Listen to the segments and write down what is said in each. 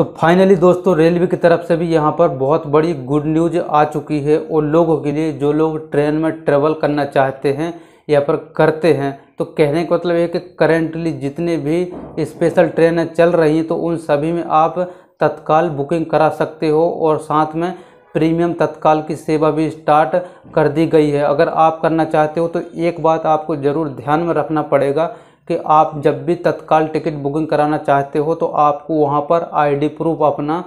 तो फाइनली दोस्तों रेलवे की तरफ से भी यहाँ पर बहुत बड़ी गुड न्यूज आ चुकी है और लोगों के लिए जो लोग ट्रेन में ट्रेवल करना चाहते हैं या पर करते हैं तो कहने का मतलब ये कि करेंटली जितने भी स्पेशल ट्रेनें चल रही हैं तो उन सभी में आप तत्काल बुकिंग करा सकते हो और साथ में प्रीमियम तत्काल की सेवा भी स्टार्ट कर दी गई है अगर आप करना चाहते हो तो एक बात आपको ज़रूर ध्यान में रखना पड़ेगा कि आप जब भी तत्काल टिकट बुकिंग कराना चाहते हो तो आपको वहाँ पर आईडी प्रूफ अपना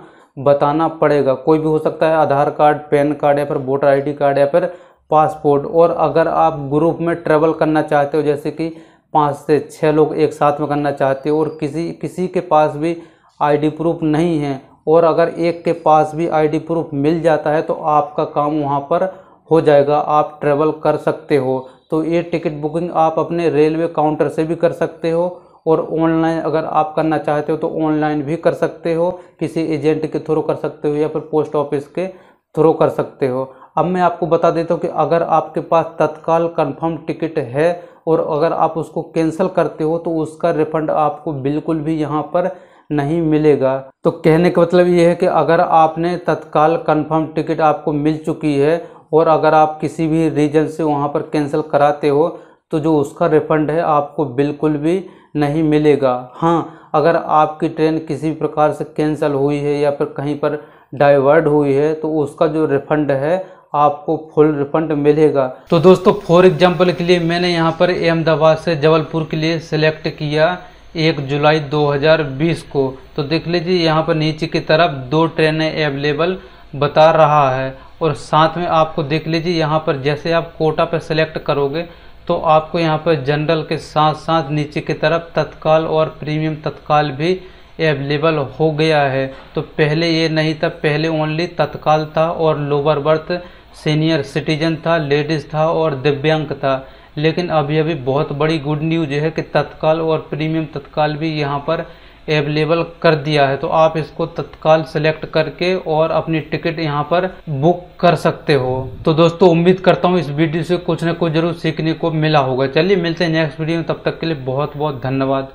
बताना पड़ेगा कोई भी हो सकता है आधार कार्ड पैन कार्ड या फिर वोटर आईडी कार्ड या फिर पासपोर्ट और अगर आप ग्रुप में ट्रैवल करना चाहते हो जैसे कि पाँच से छः लोग एक साथ में करना चाहते हो और किसी किसी के पास भी आईडी प्रूफ नहीं है और अगर एक के पास भी आईडी प्रूफ मिल जाता है तो आपका काम वहाँ पर हो जाएगा आप ट्रैवल कर सकते हो तो ये टिकट बुकिंग आप अपने रेलवे काउंटर से भी कर सकते हो और ऑनलाइन अगर आप करना चाहते हो तो ऑनलाइन भी कर सकते हो किसी एजेंट के थ्रू कर सकते हो या फिर पोस्ट ऑफिस के थ्रू कर सकते हो अब मैं आपको बता देता हूँ कि अगर आपके पास तत्काल कंफर्म टिकट है और अगर आप उसको कैंसिल करते हो तो उसका रिफंड आपको बिल्कुल भी यहाँ पर नहीं मिलेगा तो कहने का मतलब ये है कि अगर आपने तत्काल कंफर्म टिकट आपको मिल चुकी है और अगर आप किसी भी रीजन से वहाँ पर कैंसिल कराते हो तो जो उसका रिफ़ंड है आपको बिल्कुल भी नहीं मिलेगा हाँ अगर आपकी ट्रेन किसी भी प्रकार से कैंसिल हुई है या फिर कहीं पर डाइवर्ट हुई है तो उसका जो रिफ़ंड है आपको फुल रिफंड मिलेगा तो दोस्तों फॉर एग्जांपल के लिए मैंने यहाँ पर अहमदाबाद से जबलपुर के लिए सिलेक्ट किया एक जुलाई 2020 को तो देख लीजिए यहाँ पर नीचे की तरफ दो ट्रेनें अवेलेबल बता रहा है और साथ में आपको देख लीजिए यहाँ पर जैसे आप कोटा पर सेलेक्ट करोगे तो आपको यहाँ पर जनरल के साथ साथ नीचे की तरफ तत्काल और प्रीमियम तत्काल भी अवेलेबल हो गया है तो पहले ये नहीं था पहले ओनली तत्काल था और लोअर बर्थ सीनियर सिटीजन था लेडीज़ था और दिव्यांग था लेकिन अभी अभी बहुत बड़ी गुड न्यूज है कि तत्काल और प्रीमियम तत्काल भी यहाँ पर अवेलेबल कर दिया है तो आप इसको तत्काल सेलेक्ट करके और अपनी टिकट यहाँ पर बुक कर सकते हो तो दोस्तों उम्मीद करता हूँ इस वीडियो से कुछ ना कुछ जरूर सीखने को मिला होगा चलिए मिलते हैं नेक्स्ट वीडियो में तब तक के लिए बहुत बहुत धन्यवाद